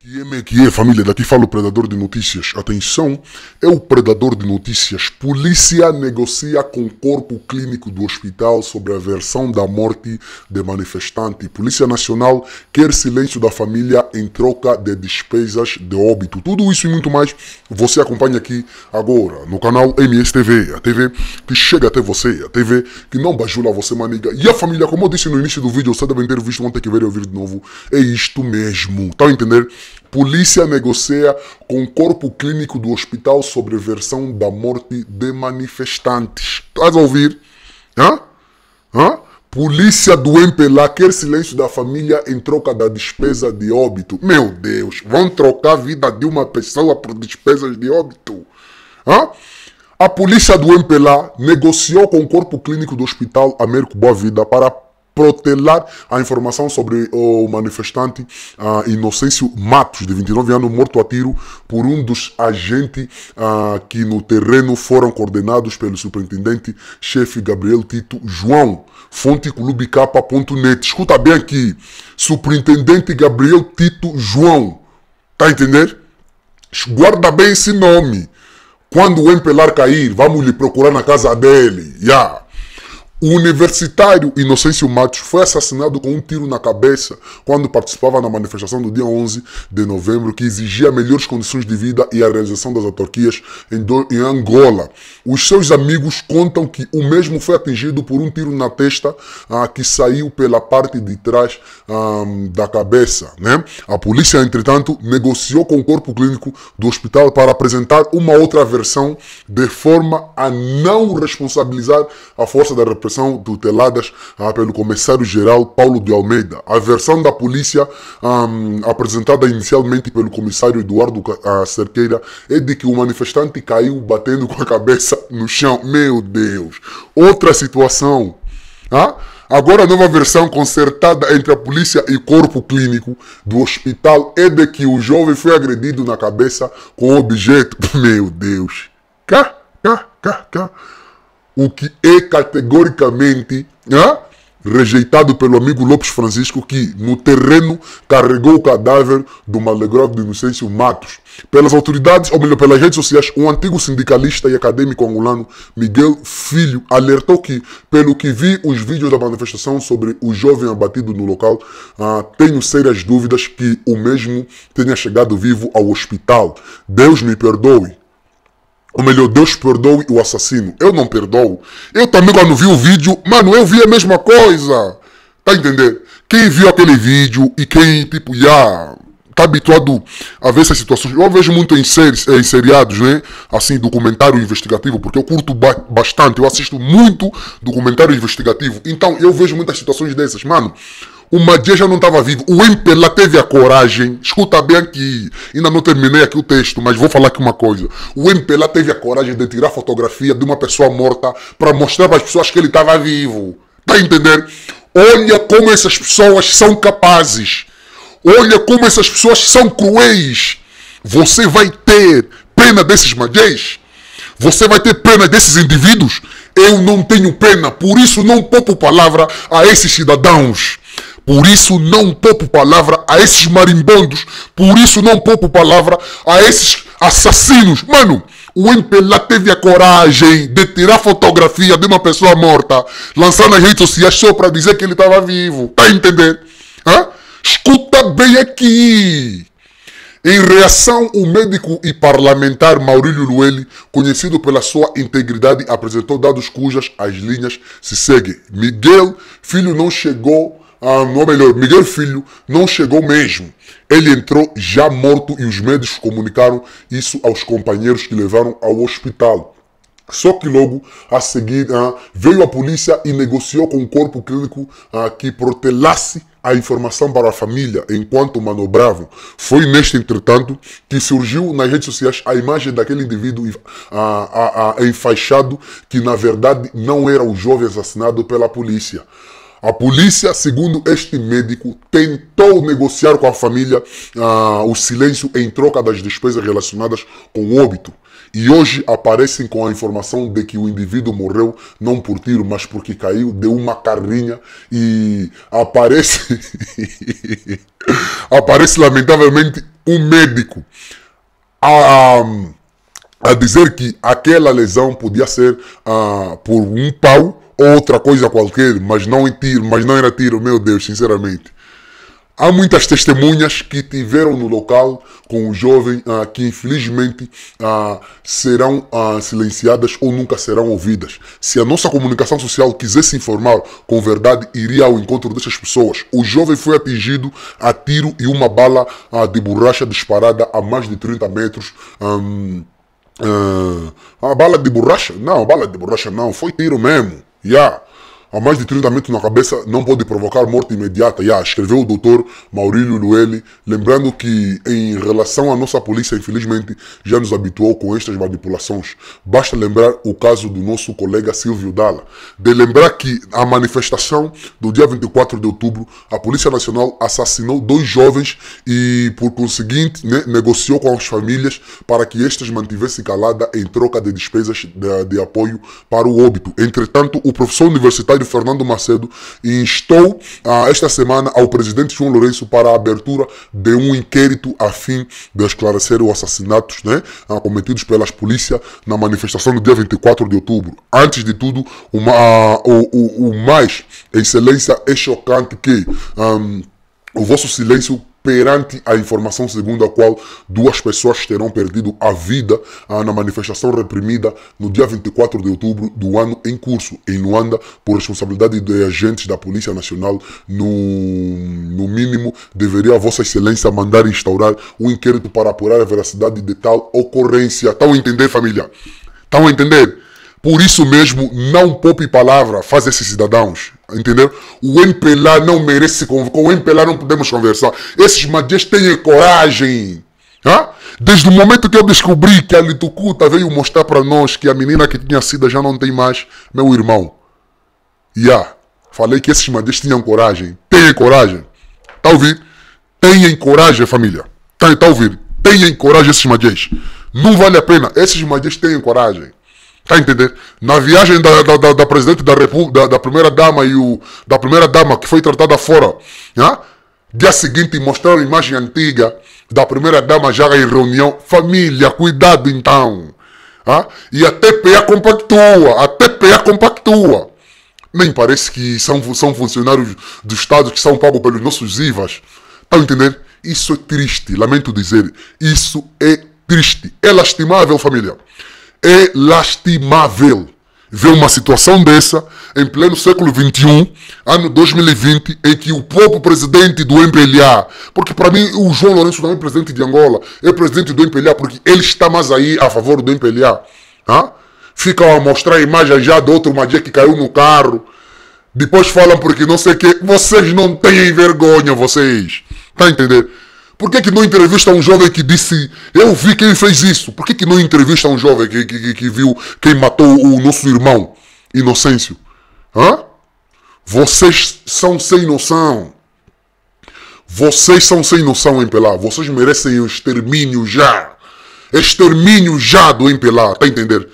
Que é, que é, família, daqui fala o predador de notícias. Atenção, é o predador de notícias. Polícia negocia com o corpo clínico do hospital sobre a versão da morte de manifestante. Polícia Nacional quer silêncio da família em troca de despesas de óbito. Tudo isso e muito mais você acompanha aqui agora no canal MSTV, a TV que chega até você, a TV que não bajula você, maniga. E a família, como eu disse no início do vídeo, você deve ter visto, vão ter que ver e ouvir de novo. É isto mesmo, tá a entender? Polícia negocia com o corpo clínico do hospital sobre versão da morte de manifestantes. Estás a ouvir? Hã? Polícia do MPLA quer silêncio da família em troca da despesa de óbito. Meu Deus, vão trocar a vida de uma pessoa por despesas de óbito? Hã? A polícia do MPLA negociou com o corpo clínico do hospital Américo Boa Vida para protelar a informação sobre o manifestante uh, Inocêncio Matos, de 29 anos, morto a tiro por um dos agentes uh, que no terreno foram coordenados pelo superintendente-chefe Gabriel Tito João. Fonte clubecapa.net. Escuta bem aqui. Superintendente Gabriel Tito João. Tá a entender? Guarda bem esse nome. Quando o empelar cair, vamos lhe procurar na casa dele. Yeah. O universitário Inocêncio Matos foi assassinado com um tiro na cabeça quando participava na manifestação do dia 11 de novembro que exigia melhores condições de vida e a realização das autarquias em, do, em Angola. Os seus amigos contam que o mesmo foi atingido por um tiro na testa ah, que saiu pela parte de trás ah, da cabeça. Né? A polícia, entretanto, negociou com o corpo clínico do hospital para apresentar uma outra versão de forma a não responsabilizar a força da repressão interceptação tuteladas ah, pelo comissário-geral Paulo de Almeida. A versão da polícia, apresentada inicialmente pelo comissário Eduardo ah, Cerqueira, é de que o manifestante caiu batendo com a cabeça no chão. Meu Deus! Outra situação. Ah? Agora, a nova versão concertada entre a polícia e corpo clínico do hospital é de que o jovem foi agredido na cabeça com objeto. Meu Deus! Cá, cá, cá, cá o que é categoricamente né, rejeitado pelo amigo Lopes Francisco, que no terreno carregou o cadáver do malogrado do Inocêncio Matos. Pelas autoridades, ou melhor, pelas redes sociais, um antigo sindicalista e acadêmico angolano, Miguel Filho, alertou que, pelo que vi os vídeos da manifestação sobre o jovem abatido no local, ah, tenho sérias dúvidas que o mesmo tenha chegado vivo ao hospital. Deus me perdoe. Ou melhor, Deus perdoe o assassino. Eu não perdoo. Eu também, quando vi o vídeo, mano, eu vi a mesma coisa. Tá entendendo? Quem viu aquele vídeo e quem, tipo, já tá habituado a ver essas situações. Eu vejo muito em, séries, eh, em seriados, né? Assim, documentário investigativo, porque eu curto ba bastante. Eu assisto muito documentário investigativo. Então, eu vejo muitas situações dessas. Mano, o Madia já não estava vivo. O MPLA teve a coragem. Escuta bem aqui. Ainda não terminei aqui o texto, mas vou falar aqui uma coisa. O MPLA teve a coragem de tirar fotografia de uma pessoa morta para mostrar para as pessoas que ele estava vivo. Tá entendendo? Olha como essas pessoas são capazes. Olha como essas pessoas são cruéis. Você vai ter pena desses Madias? Você vai ter pena desses indivíduos? Eu não tenho pena, por isso não poupo palavra a esses cidadãos. Por isso não poupo palavra a esses marimbondos. Por isso não poupo palavra a esses assassinos. Mano, o MPLA teve a coragem de tirar fotografia de uma pessoa morta, lançar nas redes sociais só para dizer que ele estava vivo. Tá a entender? Hã? Escuta bem aqui. Em reação, o médico e parlamentar Maurílio Lueli, conhecido pela sua integridade, apresentou dados cujas as linhas se seguem. Miguel Filho não chegou ah, ou melhor, Miguel Filho não chegou mesmo. Ele entrou já morto e os médicos comunicaram isso aos companheiros que levaram ao hospital. Só que logo a seguir ah, veio a polícia e negociou com o corpo clínico ah, que protelasse a informação para a família enquanto manobravam. Foi neste entretanto que surgiu nas redes sociais a imagem daquele indivíduo ah, ah, ah, enfaixado que na verdade não era o jovem assassinado pela polícia. A polícia, segundo este médico, tentou negociar com a família ah, o silêncio em troca das despesas relacionadas com o óbito. E hoje aparecem com a informação de que o indivíduo morreu não por tiro, mas porque caiu de uma carrinha e aparece aparece lamentavelmente um médico a, a, dizer que aquela lesão podia ser ah, por um pau outra coisa qualquer, mas não em tiro, mas não era tiro, meu Deus, sinceramente. Há muitas testemunhas que tiveram no local com o jovem ah, que infelizmente ah, serão ah, silenciadas ou nunca serão ouvidas. Se a nossa comunicação social quisesse informar com verdade, iria ao encontro dessas pessoas. O jovem foi atingido a tiro e uma bala ah, de borracha disparada a mais de 30 metros. a bala de borracha? Não, bala de borracha não, foi tiro mesmo. Yeah. Há mais de 30 metros na cabeça não pode provocar morte imediata. Já escreveu o doutor Maurílio Luelli, lembrando que em relação à nossa polícia, infelizmente, já nos habituou com estas manipulações. Basta lembrar o caso do nosso colega Silvio Dalla. De lembrar que a manifestação do dia 24 de outubro, a Polícia Nacional assassinou dois jovens e, por conseguinte, né, negociou com as famílias para que estas mantivessem calada em troca de despesas de, de apoio para o óbito. Entretanto, o professor universitário Jair Fernando Macedo e instou ah, esta semana ao presidente João Lourenço para a abertura de um inquérito a fim de esclarecer os assassinatos né, ah, cometidos pelas polícias na manifestação do dia 24 de outubro. Antes de tudo, uma, ah, o, o, o, mais, Excelência, é chocante que. Um, ah, o vosso silêncio perante a informação segundo a qual duas pessoas terão perdido a vida ah, na manifestação reprimida no dia 24 de outubro do ano em curso, em Luanda, por responsabilidade de agentes da Polícia Nacional. No, no mínimo, deveria Vossa Excelência mandar instaurar um inquérito para apurar a veracidade de tal ocorrência. Estão a entender, família? Estão a entender? Por isso mesmo, não poupe palavra, faz esses cidadãos. Entendeu? O MP não merece conversar. Com o MP não podemos conversar. Esses magias têm coragem. Hã? Desde o momento que eu descobri que a Litucuta veio mostrar para nós que a menina que tinha sido já não tem mais, meu irmão. Yeah. Falei que esses magias tinham coragem. têm coragem. Tá ouvindo? Tenham coragem, família. Tá, tá ouvindo? Tenham coragem esses magias. Não vale a pena. Esses magias têm coragem. Tá entendendo? entender? Na viagem da, da, da, da presidente da República, da, primeira dama e o. da primeira dama que foi tratada fora, né? dia seguinte mostraram a imagem antiga da primeira dama já em reunião. Família, cuidado então. Ah? E a TPA compactua, a TPA compactua. Nem parece que são, são funcionários do Estado que são pagos pelos nossos IVAs. tá entendendo? Isso é triste, lamento dizer. Isso é triste, é lastimável, família é lastimável ver uma situação dessa em pleno século XXI, ano 2020, em que o próprio presidente do MPLA, porque para mim o João Lourenço não é presidente de Angola, é presidente do MPLA porque ele está mais aí a favor do MPLA. Hã? Tá? Ficam a mostrar a imagem já de outro Magia que caiu no carro. Depois falam porque não sei o que. Vocês não têm vergonha, vocês. Tá entendendo? Por que, que não entrevista um jovem que disse eu vi quem fez isso? Por que, que não entrevista um jovem que, que, que viu quem matou o nosso irmão Inocêncio? Hã? Vocês são sem noção. Vocês são sem noção, Empelá. Vocês merecem o extermínio já. Extermínio já do Empelá. Tá entendendo?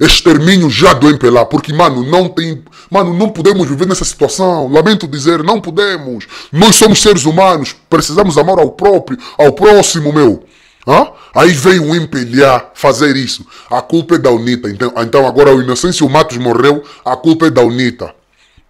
Extermínio já do MPLA, porque, mano, não tem. Mano, não podemos viver nessa situação. Lamento dizer, não podemos. Nós somos seres humanos, precisamos amar ao próprio, ao próximo, meu. Hã? Aí veio o MPLA fazer isso. A culpa é da UNITA. Então, então agora o Inocêncio Matos morreu, a culpa é da UNITA.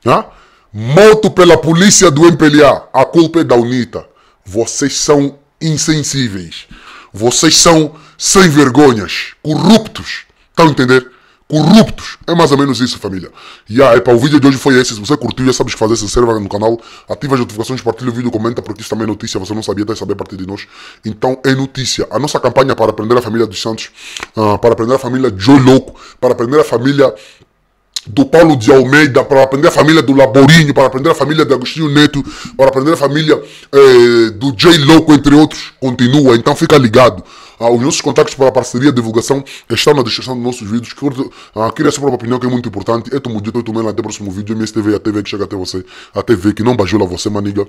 Hã? Morto pela polícia do MPLA, a culpa é da UNITA. Vocês são insensíveis. Vocês são sem vergonhas, corruptos. Estão a entender? corruptos. É mais ou menos isso, família. E yeah, epa, é o vídeo de hoje foi esse. Se você curtiu, já sabes que fazer, se inscreva no canal, ativa as notificações, partilha o vídeo, comenta, porque isso também é notícia. Você não sabia, deve saber a partir de nós. Então é notícia. A nossa campanha para aprender a família dos Santos, uh, para aprender a família Joe Louco, para aprender a família do Paulo de Almeida, para aprender a família do Laborinho, para aprender a família de Agostinho Neto, para aprender a família eh, do Jay Louco, entre outros, continua. Então fica ligado. Ah, os nossos contactos para a parceria e divulgação estão na descrição dos nossos vídeos. Curto, ah, cria a sua própria opinião, que é muito importante. É tomo dito, é tomo até o próximo vídeo. MSTV, a TV que chega até você. A TV que não bajula você, maniga.